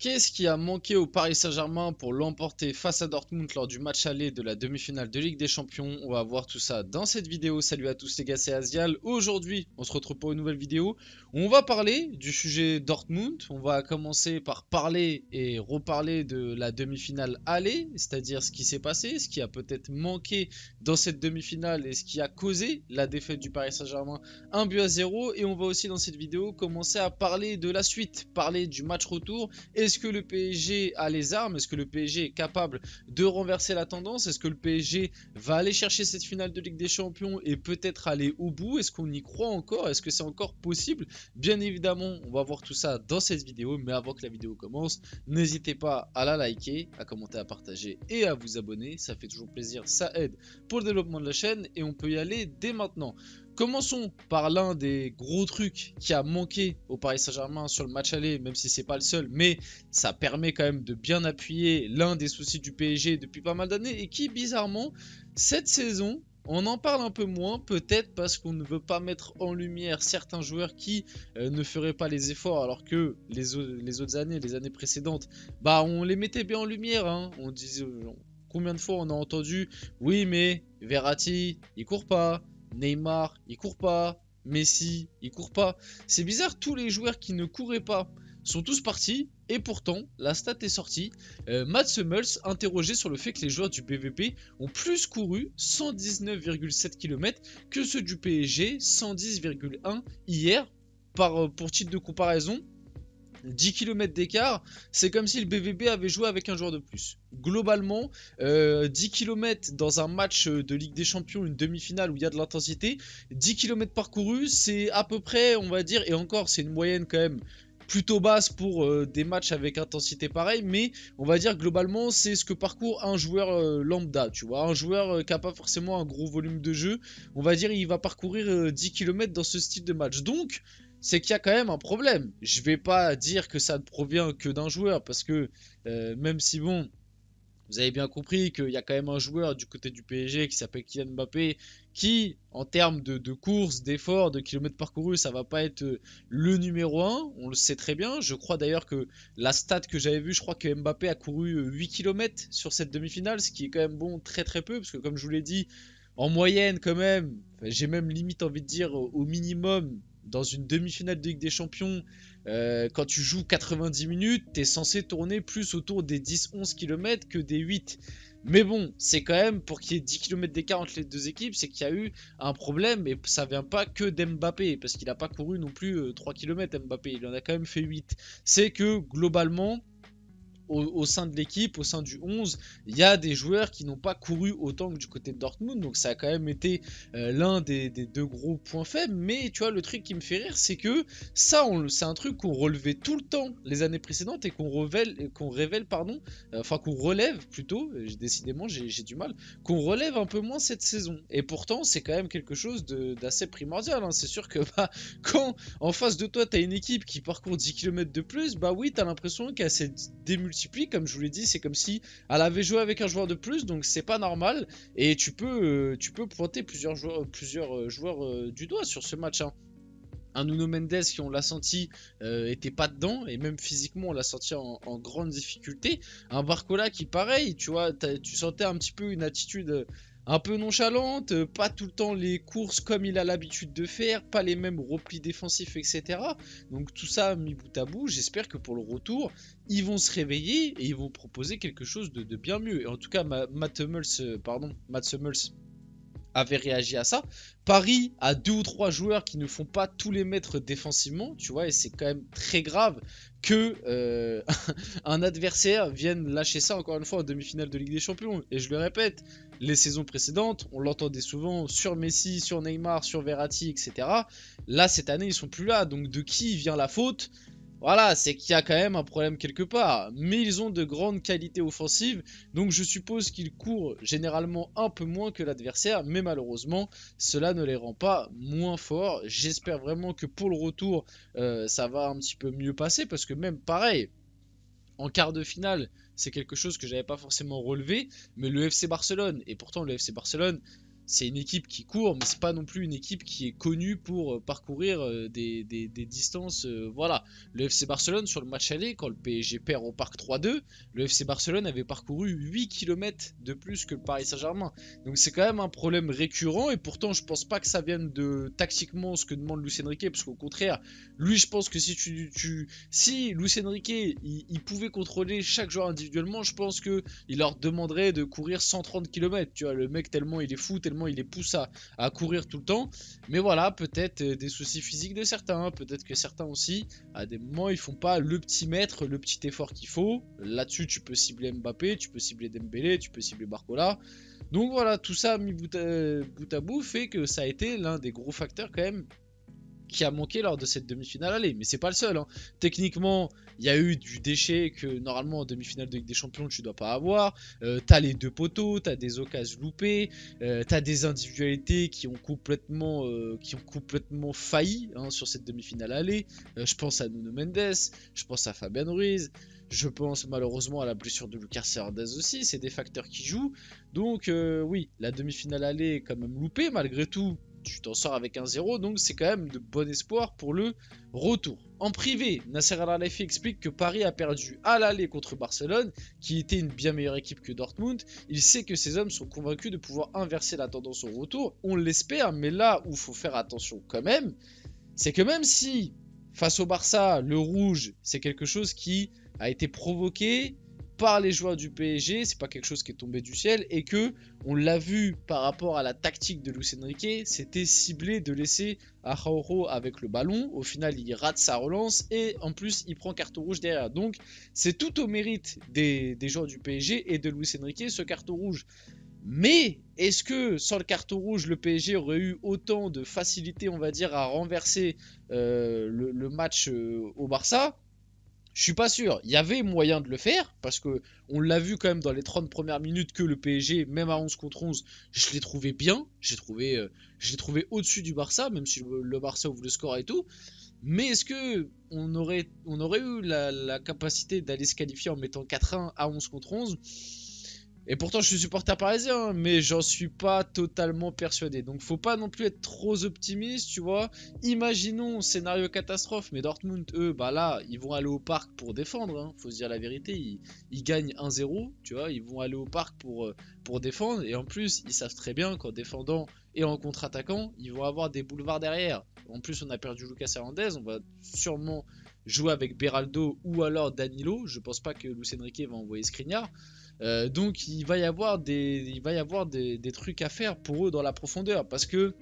Qu'est-ce qui a manqué au Paris Saint-Germain pour l'emporter face à Dortmund lors du match aller de la demi-finale de Ligue des Champions On va voir tout ça dans cette vidéo. Salut à tous les gars, c'est Asial. Aujourd'hui, on se retrouve pour une nouvelle vidéo. On va parler du sujet Dortmund. On va commencer par parler et reparler de la demi-finale aller, c'est-à-dire ce qui s'est passé, ce qui a peut-être manqué dans cette demi-finale et ce qui a causé la défaite du Paris Saint-Germain 1 but à 0. Et on va aussi dans cette vidéo commencer à parler de la suite, parler du match retour et est-ce que le PSG a les armes Est-ce que le PSG est capable de renverser la tendance Est-ce que le PSG va aller chercher cette finale de Ligue des Champions et peut-être aller au bout Est-ce qu'on y croit encore Est-ce que c'est encore possible Bien évidemment, on va voir tout ça dans cette vidéo, mais avant que la vidéo commence, n'hésitez pas à la liker, à commenter, à partager et à vous abonner. Ça fait toujours plaisir, ça aide pour le développement de la chaîne et on peut y aller dès maintenant. Commençons par l'un des gros trucs qui a manqué au Paris Saint-Germain sur le match aller, même si c'est pas le seul, mais ça permet quand même de bien appuyer l'un des soucis du PSG depuis pas mal d'années et qui, bizarrement, cette saison, on en parle un peu moins, peut-être parce qu'on ne veut pas mettre en lumière certains joueurs qui euh, ne feraient pas les efforts, alors que les, autres années, les années précédentes, bah on les mettait bien en lumière. Hein. On disait, euh, combien de fois on a entendu, oui mais Verratti, il court pas. Neymar, il court pas. Messi, il court pas. C'est bizarre, tous les joueurs qui ne couraient pas sont tous partis. Et pourtant, la stat est sortie. Euh, Matt Hummels, interrogé sur le fait que les joueurs du PVP ont plus couru 119,7 km que ceux du PSG 110,1 hier. Par, euh, pour titre de comparaison, 10 km d'écart, c'est comme si le BVB avait joué avec un joueur de plus. Globalement, 10 euh, km dans un match de Ligue des Champions, une demi-finale où il y a de l'intensité, 10 km parcourus, c'est à peu près, on va dire, et encore, c'est une moyenne quand même plutôt basse pour euh, des matchs avec intensité pareille, mais on va dire globalement c'est ce que parcourt un joueur euh, lambda, tu vois, un joueur qui n'a pas forcément un gros volume de jeu, on va dire il va parcourir 10 km dans ce style de match. Donc c'est qu'il y a quand même un problème. Je vais pas dire que ça ne provient que d'un joueur, parce que euh, même si bon, vous avez bien compris qu'il y a quand même un joueur du côté du PSG qui s'appelle Kylian Mbappé, qui, en termes de, course, d'efforts, de kilomètres parcourus, ça va pas être euh, le numéro 1. On le sait très bien. Je crois d'ailleurs que la stat que j'avais vue, je crois que Mbappé a couru 8 euh, km sur cette demi-finale, ce qui est quand même bon très très peu, parce que comme je vous l'ai dit, en moyenne quand même, j'ai même limite envie de dire au minimum dans une demi-finale de Ligue des Champions, euh, quand tu joues 90 minutes, tu es censé tourner plus autour des 10-11 km que des 8. Mais bon, c'est quand même pour qu'il y ait 10 km d'écart entre les deux équipes, c'est qu'il y a eu un problème et ça vient pas que d'Mbappé parce qu'il n'a pas couru non plus 3 euh, km Mbappé, il en a quand même fait 8. C'est que globalement, au, sein de l'équipe, au sein du 11, il y a des joueurs qui n'ont pas couru autant que du côté de Dortmund. Donc ça a quand même été euh, l'un des, deux gros points faibles. Mais tu vois, le truc qui me fait rire, c'est que ça, c'est un truc qu'on relevait tout le temps les années précédentes et qu'on révèle, qu'on révèle, pardon, euh, enfin qu'on relève plutôt. Euh, décidément, j'ai du mal qu'on relève un peu moins cette saison. Et pourtant, c'est quand même quelque chose d'assez primordial. Hein. C'est sûr que bah, quand en face de toi, tu as une équipe qui parcourt 10 km de plus, bah oui, tu as l'impression qu'elle cette démultipliée comme je vous l'ai dit, c'est comme si elle avait joué avec un joueur de plus, donc c'est pas normal. Et tu peux, euh, tu peux pointer plusieurs joueurs, euh, plusieurs euh, joueurs du doigt sur ce match. Hein. un Nuno Mendes qui on l'a senti était pas dedans et même physiquement on l'a senti en, en, grande difficulté un Barcola qui pareil tu vois tu sentais un petit peu une attitude un peu nonchalante, pas tout le temps les courses comme il a l'habitude de faire, pas les mêmes replis défensifs, etc. Donc tout ça mis bout à bout, j'espère que pour le retour, ils vont se réveiller et ils vont proposer quelque chose de, bien mieux. Et en tout cas, Matt Hummels, euh, pardon, avait réagi à ça. Paris a deux ou trois joueurs qui ne font pas tous les mètres défensivement, tu vois, et c'est quand même très grave que euh, un adversaire vienne lâcher ça encore une fois en demi-finale de Ligue des Champions. Et je le répète, les saisons précédentes, on l'entendait souvent sur Messi, sur Neymar, sur Verratti, etc. Là, cette année, ils sont plus là. Donc, de qui vient la faute Voilà, c'est qu'il y a quand même un problème quelque part. Mais ils ont de grandes qualités offensives. Donc, je suppose qu'ils courent généralement un peu moins que l'adversaire. Mais malheureusement, cela ne les rend pas moins forts. J'espère vraiment que pour le retour, euh, ça va un petit peu mieux passer. Parce que même pareil, en quart de finale. C'est quelque chose que j'avais pas forcément relevé, mais le FC Barcelone, et pourtant le FC Barcelone, c'est une équipe qui court, mais c'est pas non plus une équipe qui est connue pour euh, parcourir euh, des, des, distances. Euh, voilà, le FC Barcelone sur le match aller, quand le PSG perd au parc 3-2, le FC Barcelone avait parcouru 8 km de plus que le Paris Saint-Germain. Donc c'est quand même un problème récurrent, et pourtant je pense pas que ça vienne de tactiquement ce que demande Luis Enrique, parce qu'au contraire, lui je pense que si tu, tu si Luis Enrique il, pouvait contrôler chaque joueur individuellement, je pense que il leur demanderait de courir 130 km. Tu vois, le mec tellement il est fou, tellement il les pousse à, courir tout le temps. Mais voilà, peut-être euh, des soucis physiques de certains, peut-être que certains aussi, à des moments, ils font pas le petit mètre, le petit effort qu'il faut. Là-dessus, tu peux cibler Mbappé, tu peux cibler Dembélé, tu peux cibler Barcola. Donc voilà, tout ça mis bout, à euh, bout fait que ça a été l'un des gros facteurs quand même qui a manqué lors de cette demi-finale allée Mais c'est pas le seul. Hein. Techniquement, il y a eu du déchet que normalement en demi-finale de Ligue des Champions, tu dois pas avoir. tu euh, t'as les deux poteaux, t'as des occasions loupées, tu euh, t'as des individualités qui ont complètement, euh, qui ont complètement failli hein, sur cette demi-finale allée je pense à Nuno Mendes, je pense à Fabien Ruiz. Je pense malheureusement à la blessure de Lucas Hernandez aussi, c'est des facteurs qui jouent. Donc oui, la demi-finale allée est quand même loupée malgré tout tu t'en sors avec un 0, donc c'est quand même de bon espoir pour le retour. En privé, Nasser Al-Khelaifi explique que Paris a perdu à l'aller contre Barcelone, qui était une bien meilleure équipe que Dortmund. Il sait que ces hommes sont convaincus de pouvoir inverser la tendance au retour, on l'espère, mais là où il faut faire attention quand même, c'est que même si face au Barça, le rouge, c'est quelque chose qui a été provoqué, par les joueurs du PSG, c'est pas quelque chose qui est tombé du ciel, et que, on l'a vu par rapport à la tactique de Luis Enrique, c'était ciblé de laisser Araujo avec le ballon, au final il rate sa relance, et en plus il prend carton rouge derrière. Donc c'est tout au mérite des, joueurs du PSG et de Luis Enrique ce carton rouge. Mais est-ce que sans le carton rouge, le PSG aurait eu autant de facilité, on va dire, à renverser euh, le, match euh, au Barça je suis pas sûr. Il y avait moyen de le faire parce que on l'a vu quand même dans les 30 premières minutes que le PSG, même à 11 contre 11, je l'ai trouvé bien. J'ai trouvé, euh, je l'ai trouvé au-dessus du Barça, même si le, Barça ouvre le score et tout. Mais est-ce que on aurait, on aurait eu la capacité d'aller se qualifier en mettant 4-1 à 11 contre 11 et pourtant, je suis supporter parisien, hein, mais j'en suis pas totalement persuadé. Donc, faut pas non plus être trop optimiste, tu vois. Imaginons scénario catastrophe, mais Dortmund, eux, bah là, ils vont aller au parc pour défendre. Hein. Faut se dire la vérité, ils, gagnent 1-0, tu vois. Ils vont aller au parc pour, euh, pour défendre. Et en plus, ils savent très bien qu'en défendant et en contre-attaquant, ils vont avoir des boulevards derrière. En plus, on a perdu Lucas Hernandez, on va sûrement jouer avec Beraldo ou alors Danilo. Je pense pas que Lucien Enrique va envoyer Skriniar. Euh, donc il va y avoir, des, il va y avoir des, trucs à faire pour eux dans la profondeur parce que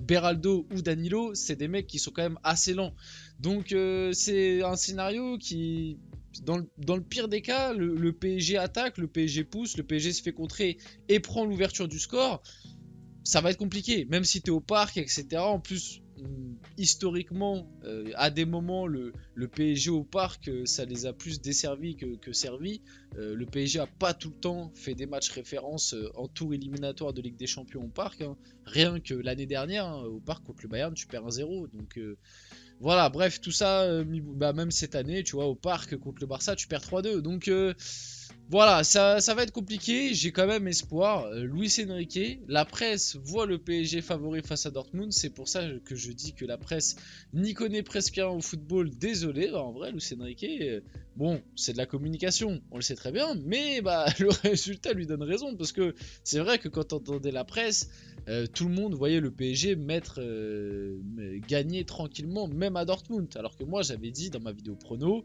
Beraldo ou Danilo, c'est des mecs qui sont quand même assez lents. Donc euh, c'est un scénario qui, dans le, pire des cas, le, le PSG attaque, le PSG pousse, le PSG se fait contrer et prend l'ouverture du score. Ça va être compliqué, même si tu es au parc, etc. En plus, euh, historiquement, euh, à des moments, le, PSG au parc, euh, ça les a plus desservis que, servis. le PSG a pas tout le temps fait des matchs références en tour éliminatoire de Ligue des Champions au parc. Hein. Rien que l'année dernière, hein, au parc contre le Bayern, tu perds 1-0. Donc voilà, bref, tout ça, bah, même cette année, tu vois, au parc contre le Barça, tu perds 3-2. Donc voilà, ça, ça va être compliqué, j'ai quand même espoir. Euh, Louis Enrique, la presse voit le PSG favori face à Dortmund, c'est pour ça que je dis que la presse n'y connaît presque rien au football, désolé, bah, en vrai Luis Enrique, euh, bon, c'est de la communication, on le sait très bien, mais bah le résultat lui donne raison, parce que c'est vrai que quand on entendait la presse, euh, tout le monde voyait le PSG mettre, gagner tranquillement, même à Dortmund, alors que moi j'avais dit dans ma vidéo prono,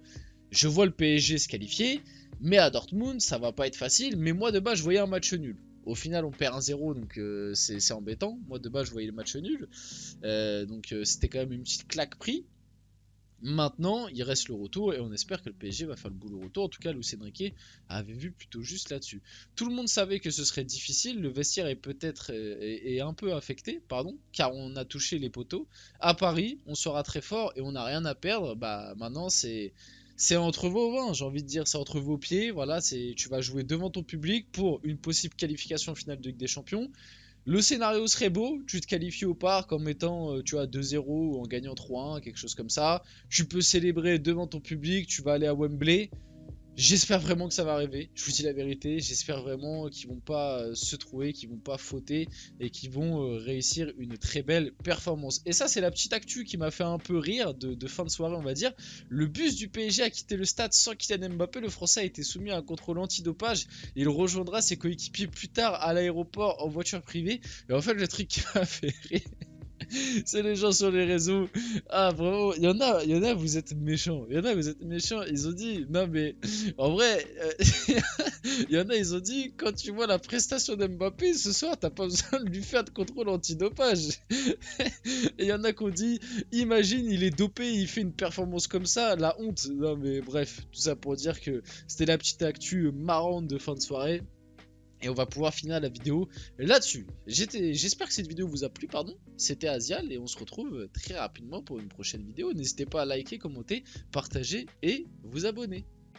je vois le PSG se qualifier, mais à Dortmund, ça va pas être facile. Mais moi, de base, je voyais un match nul. Au final, on perd 1-0, donc euh, c'est embêtant. Moi, de base, je voyais le match nul. Euh, donc, euh, c'était quand même une petite claque pris. Maintenant, il reste le retour et on espère que le PSG va faire le boulot retour. En tout cas, Lucien Riquet avait vu plutôt juste là-dessus. Tout le monde savait que ce serait difficile. Le vestiaire est peut-être un peu affecté, pardon, car on a touché les poteaux. À Paris, on sera très fort et on n'a rien à perdre. Bah, maintenant, c'est c'est entre vos mains, j'ai envie de dire, c'est entre vos pieds. Voilà, c'est tu vas jouer devant ton public pour une possible qualification finale de Ligue des Champions. Le scénario serait beau, tu te qualifies au parc en mettant euh, tu as 2-0 ou en gagnant 3-1, quelque chose comme ça. Tu peux célébrer devant ton public, tu vas aller à Wembley. J'espère vraiment que ça va arriver. Je vous dis la vérité. J'espère vraiment qu'ils vont pas euh, se trouver, qu'ils vont pas fauter et qu'ils vont euh, réussir une très belle performance. Et ça, c'est la petite actu qui m'a fait un peu rire de, fin de soirée, on va dire. Le bus du PSG a quitté le stade sans quitter Mbappé. Le Français a été soumis à un contrôle antidopage. Il rejoindra ses coéquipiers plus tard à l'aéroport en voiture privée. Et en fait, le truc qui m'a fait rire c'est les gens sur les réseaux. Ah, vraiment Il y en a, il y en a, vous êtes méchants. Il y en a, vous êtes méchants. Ils ont dit, non, mais en vrai, euh, il y en a, ils ont dit, quand tu vois la prestation d'Mbappé ce soir, t'as pas besoin de lui faire de contrôle antidopage. Et il y en a qui ont dit, imagine, il est dopé, il fait une performance comme ça, la honte. Non, mais bref, tout ça pour dire que c'était la petite actu marrante de fin de soirée. Et on va pouvoir finir la vidéo là-dessus. J'espère que cette vidéo vous a plu, pardon. C'était Asial et on se retrouve très rapidement pour une prochaine vidéo. N'hésitez pas à liker, commenter, partager et vous abonner.